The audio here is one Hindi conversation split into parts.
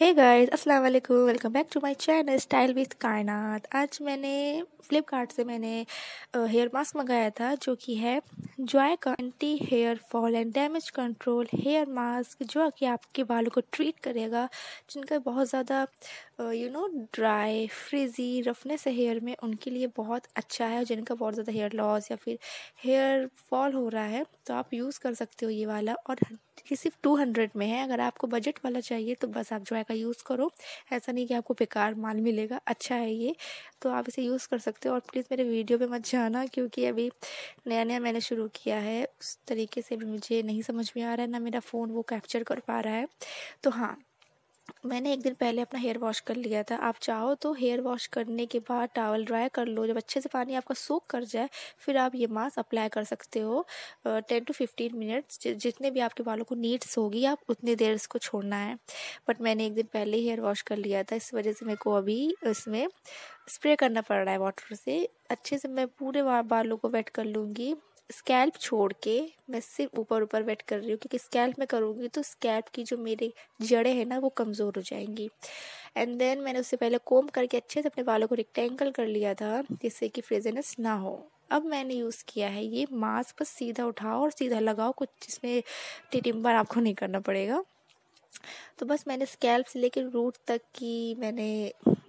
हे गाइस अस्सलाम वालेकुम welcome back to my channel style with Kainat आज मैंने फ्लिपकार्ट से मैंने हेयर मास्क मंगाया था जो कि है जॉय का anti hair fall and damage control hair mask जो कि आपके बालों को ट्रीट करेगा जिनका बहुत ज़्यादा you know dry frizzy roughness है हेयर में उनके लिए बहुत अच्छा है जिनका बहुत ज़्यादा हेयर लॉस या फिर हेयर फॉल हो रहा है तो आप यूज़ कर सकते हो ये वाला और ये सिर्फ टू हंड्रेड में है अगर आपको बजट वाला चाहिए तो बस आप जॉय का यूज़ करो ऐसा नहीं कि आपको बेकार माल मिलेगा अच्छा है ये तो आप इसे यूज़ कर सकते हो और प्लीज़ मेरे वीडियो पर मत जाना क्योंकि अभी नया नया मैंने शुरू शुरू किया है उस तरीके से भी मुझे नहीं समझ में आ रहा है ना मेरा फ़ोन वो कैप्चर कर पा रहा है तो हाँ मैंने एक दिन पहले अपना हेयर वॉश कर लिया था आप चाहो तो हेयर वॉश करने के बाद टावल ड्राई कर लो जब अच्छे से पानी आपका सूख कर जाए फिर आप ये मास्क अप्लाई कर सकते हो टेन टू फिफ्टीन मिनट्स जितने भी आपके बालों को नीड्स होगी आप उतनी देर इसको छोड़ना है बट मैंने एक दिन पहले हेयर वॉश कर लिया था इस वजह से मेरे को अभी इसमें स्प्रे करना पड़ रहा है वाटर से अच्छे से मैं पूरे बालों को वेट कर लूँगी स्कैल्प छोड़ के मैं सिर्फ ऊपर ऊपर वेट कर रही हूँ क्योंकि स्कैल्प में करूँगी तो स्कैल्प की जो मेरे जड़ें हैं ना वो कमज़ोर हो जाएंगी एंड देन मैंने उससे पहले कोम करके अच्छे से अपने बालों को रिक्टेंगल कर लिया था जिससे कि फ्रेजनेस ना हो अब मैंने यूज़ किया है ये मास्क बस सीधा उठाओ और सीधा लगाओ कुछ जिसमें टिटिम्बर आपको नहीं करना पड़ेगा तो बस मैंने स्कैल्प से लेकर रूट तक की मैंने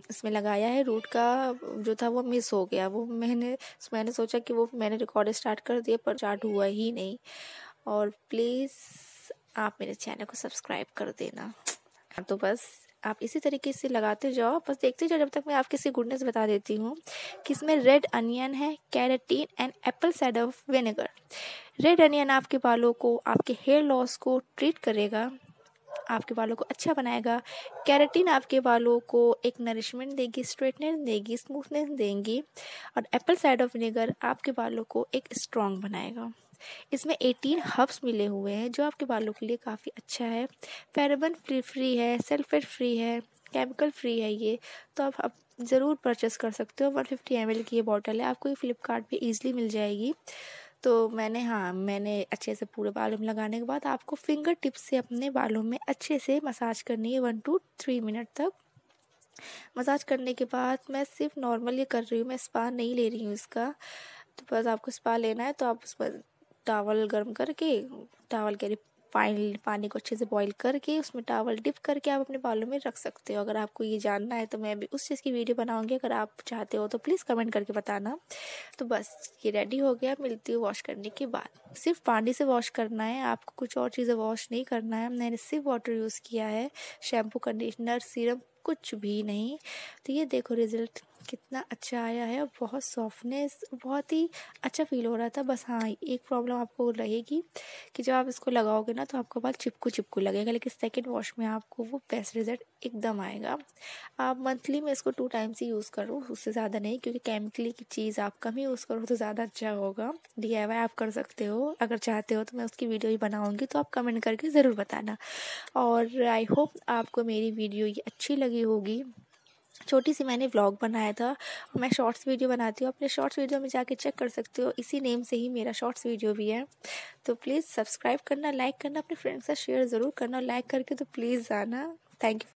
इसमें लगाया है रूट का जो था वो मिस हो गया वो मैंने मैंने सोचा कि वो मैंने रिकॉर्ड स्टार्ट कर दिया पर चार्ट हुआ ही नहीं और प्लीज़ आप मेरे चैनल को सब्सक्राइब कर देना तो बस आप इसी तरीके से लगाते जाओ बस देखते जाओ जब तक मैं आपके किसी गुडनेस बता देती हूँ कि इसमें रेड अनियन है keratin and apple cider vinegar red onion आपके बालों को आपके हेयर लॉस को ट्रीट करेगा आपके बालों को अच्छा बनाएगा कैरेटीन आपके बालों को एक नरिशमेंट देगी स्ट्रेटनेस देगी स्मूथनेस देगी और एप्पल साइड ऑफ विनेगर आपके बालों को एक स्ट्रॉन्ग बनाएगा इसमें एटीन हर्ब्स मिले हुए हैं जो आपके बालों के लिए काफ़ी अच्छा है फेरेबन फ्री फ्री है सल्फेट फ्री है केमिकल फ्री है ये तो आप, ज़रूर परचेस कर सकते हो वन फिफ्टी एम की ये बॉटल है आपको ये फ्लिपकार्ट ईजिली मिल जाएगी तो मैंने हाँ मैंने अच्छे से पूरे बालों में लगाने के बाद आपको फिंगर टिप से अपने बालों में अच्छे से मसाज करनी है वन टू थ्री मिनट तक मसाज करने के बाद मैं सिर्फ नॉर्मल ये कर रही हूँ मैं स्पा नहीं ले रही हूँ इसका तो बस आपको स्पा लेना है तो आप उस पर टावल गर्म करके टावल के फाइनल पानी को अच्छे से बॉईल करके उसमें टावल डिप करके आप अपने बालों में रख सकते हो अगर आपको ये जानना है तो मैं भी उस चीज़ की वीडियो बनाऊंगी अगर आप चाहते हो तो प्लीज़ कमेंट करके बताना तो बस ये रेडी हो गया मिलती हूँ वॉश करने के बाद सिर्फ पानी से वॉश करना है आपको कुछ और चीज़ें वॉश नहीं करना है मैंने सिर्फ वाटर यूज़ किया है शैम्पू कंडीशनर सीरम कुछ भी नहीं तो ये देखो रिजल्ट कितना अच्छा आया है और बहुत सॉफ्टनेस बहुत ही अच्छा फील हो रहा था बस हाँ एक प्रॉब्लम आपको रहेगी कि जब आप इसको लगाओगे ना तो आपको बाल चिपकू चिपकू लगेगा लेकिन सेकेंड वॉश में आपको वो बेस्ट रिजल्ट एकदम आएगा आप मंथली में इसको टू टाइम्स ही यूज़ करो उससे ज़्यादा नहीं क्योंकि केमिकली की चीज़ आप कम ही यूज़ करो तो ज़्यादा अच्छा होगा डी आप कर सकते हो अगर चाहते हो तो मैं उसकी वीडियो ही बनाऊँगी तो आप कमेंट करके ज़रूर बताना और आई होप आपको मेरी वीडियो ये अच्छी लगी होगी छोटी सी मैंने व्लॉग बनाया था मैं शॉर्ट्स वीडियो बनाती हूँ अपने शॉर्ट्स वीडियो में जाके चेक कर सकते हो इसी नेम से ही मेरा शॉर्ट्स वीडियो भी है तो प्लीज़ सब्सक्राइब करना लाइक करना अपने फ्रेंड्स के साथ शेयर ज़रूर करना लाइक करके तो प्लीज़ आना थैंक यू